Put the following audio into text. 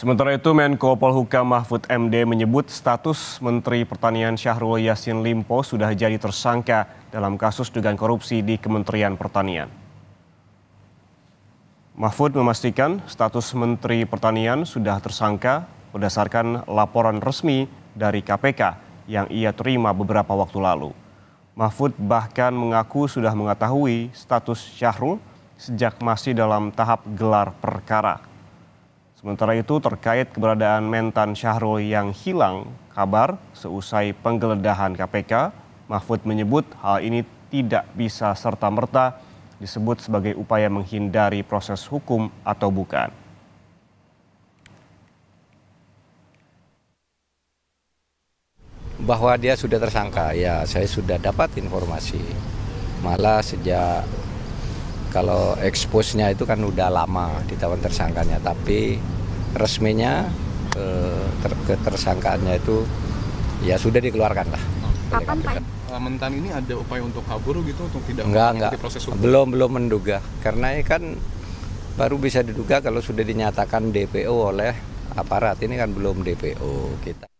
Sementara itu Menko Polhukam Mahfud MD menyebut status Menteri Pertanian Syahrul Yassin Limpo sudah jadi tersangka dalam kasus dugaan korupsi di Kementerian Pertanian. Mahfud memastikan status Menteri Pertanian sudah tersangka berdasarkan laporan resmi dari KPK yang ia terima beberapa waktu lalu. Mahfud bahkan mengaku sudah mengetahui status Syahrul sejak masih dalam tahap gelar perkara. Sementara itu terkait keberadaan Mentan Syahrul yang hilang kabar seusai penggeledahan KPK, Mahfud menyebut hal ini tidak bisa serta-merta disebut sebagai upaya menghindari proses hukum atau bukan. Bahwa dia sudah tersangka, ya saya sudah dapat informasi. Malah sejak kalau eksposnya itu kan udah lama di tahun tersangkanya, tapi resminya ke, eh, ter tersangkaannya itu ya sudah dikeluarkan lah. Kapan Pak? Mentan ini ada upaya untuk kabur gitu untuk tidak enggak, enggak. Belum belum menduga karena ini kan baru bisa diduga kalau sudah dinyatakan DPO oleh aparat ini kan belum DPO kita.